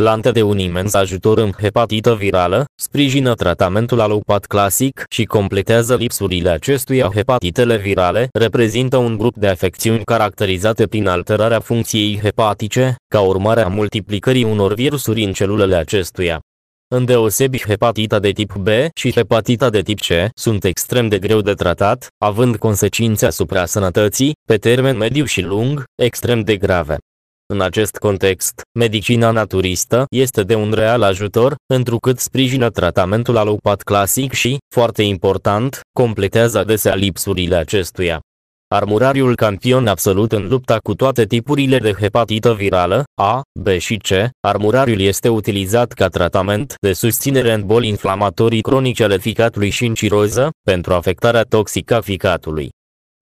plantă de un imens ajutor în hepatită virală, sprijină tratamentul alopat clasic și completează lipsurile acestuia. Hepatitele virale reprezintă un grup de afecțiuni caracterizate prin alterarea funcției hepatice, ca urmare a multiplicării unor virusuri în celulele acestuia. Îndeosebi hepatita de tip B și hepatita de tip C sunt extrem de greu de tratat, având consecințe asupra sănătății, pe termen mediu și lung, extrem de grave. În acest context, medicina naturistă este de un real ajutor, întrucât sprijină tratamentul alopat clasic și, foarte important, completează adesea lipsurile acestuia. Armurariul campion absolut în lupta cu toate tipurile de hepatită virală, A, B și C, armurariul este utilizat ca tratament de susținere în boli inflamatorii cronice ale ficatului și în ciroză, pentru afectarea toxică a ficatului.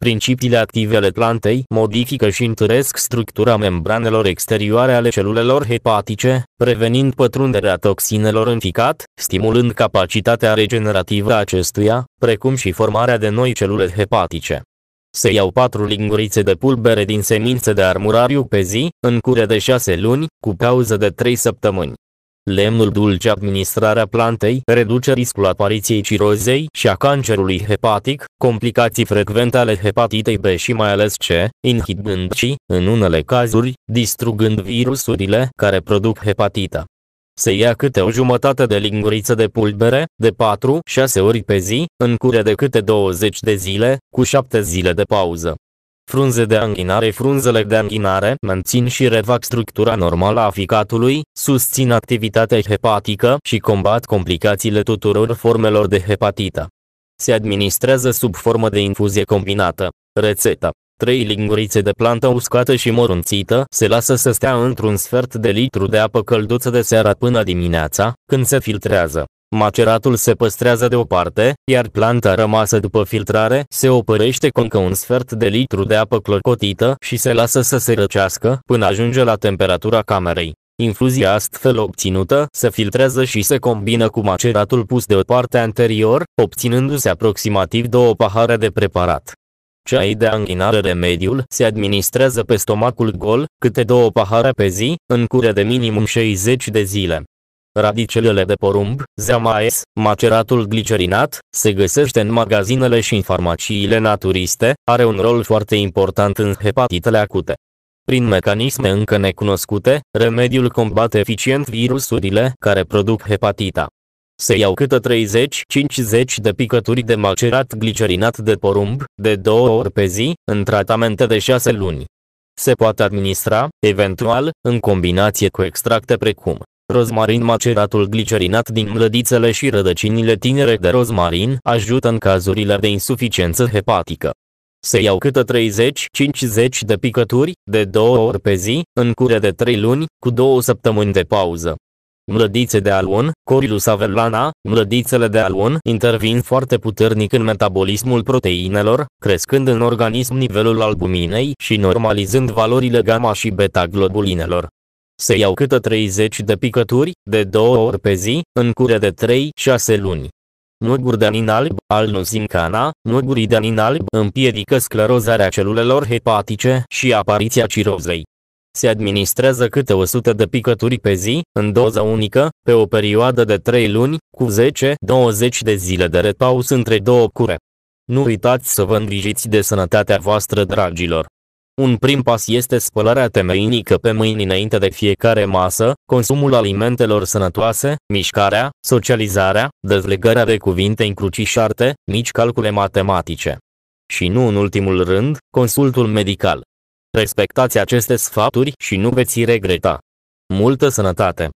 Principiile active ale plantei modifică și întăresc structura membranelor exterioare ale celulelor hepatice, prevenind pătrunderea toxinelor în ficat, stimulând capacitatea regenerativă a acestuia, precum și formarea de noi celule hepatice. Se iau 4 lingurițe de pulbere din semințe de armurariu pe zi, în cure de 6 luni, cu pauză de 3 săptămâni. Lemnul dulce administrarea plantei reduce riscul apariției cirozei și a cancerului hepatic, complicații frecvente ale hepatitei B și mai ales C, inhibând și, în unele cazuri, distrugând virusurile care produc hepatita. Se ia câte o jumătate de linguriță de pulbere, de 4-6 ori pe zi, în cure de câte 20 de zile, cu 7 zile de pauză. Frunze de anghinare Frunzele de anghinare mențin și refac structura normală a ficatului, susțin activitatea hepatică și combat complicațiile tuturor formelor de hepatită. Se administrează sub formă de infuzie combinată. Rețeta 3 lingurițe de plantă uscată și morunțită se lasă să stea într-un sfert de litru de apă călduță de seara până dimineața, când se filtrează. Maceratul se păstrează deoparte, iar planta rămasă după filtrare se opărește cu încă un sfert de litru de apă clocotită și se lasă să se răcească până ajunge la temperatura camerei. Infuzia astfel obținută se filtrează și se combină cu maceratul pus deoparte anterior, obținându-se aproximativ două pahare de preparat. Ceai de anghinare remediul se administrează pe stomacul gol, câte două pahare pe zi, în cură de minimum 60 de zile. Radicelele de porumb, zeamaes, maceratul glicerinat, se găsește în magazinele și în farmaciile naturiste, are un rol foarte important în hepatitele acute. Prin mecanisme încă necunoscute, remediul combate eficient virusurile care produc hepatita. Se iau câte 30-50 de picături de macerat glicerinat de porumb, de două ori pe zi, în tratamente de 6 luni. Se poate administra, eventual, în combinație cu extracte precum Rozmarin maceratul glicerinat din mlădițele și rădăcinile tinere de rozmarin ajută în cazurile de insuficiență hepatică. Se iau câte 30-50 de picături, de două ori pe zi, în cure de 3 luni, cu două săptămâni de pauză. Mlădițe de alun, Corilus avellana, mlădițele de alun intervin foarte puternic în metabolismul proteinelor, crescând în organism nivelul albuminei și normalizând valorile gamma și beta-globulinelor se iau câte 30 de picături, de două ori pe zi, în cure de 3-6 luni. Nuguri de alb, alnozincana, nugurii de alb împiedică sclerozarea celulelor hepatice și apariția cirozei. Se administrează câte 100 de picături pe zi, în doză unică, pe o perioadă de 3 luni, cu 10-20 de zile de repaus între două cure. Nu uitați să vă îngrijiți de sănătatea voastră, dragilor! Un prim pas este spălarea temeinică pe mâini înainte de fiecare masă, consumul alimentelor sănătoase, mișcarea, socializarea, dezlegarea de cuvinte încrucișarte, mici calcule matematice. Și nu în ultimul rând, consultul medical. Respectați aceste sfaturi și nu veți regreta. Multă sănătate!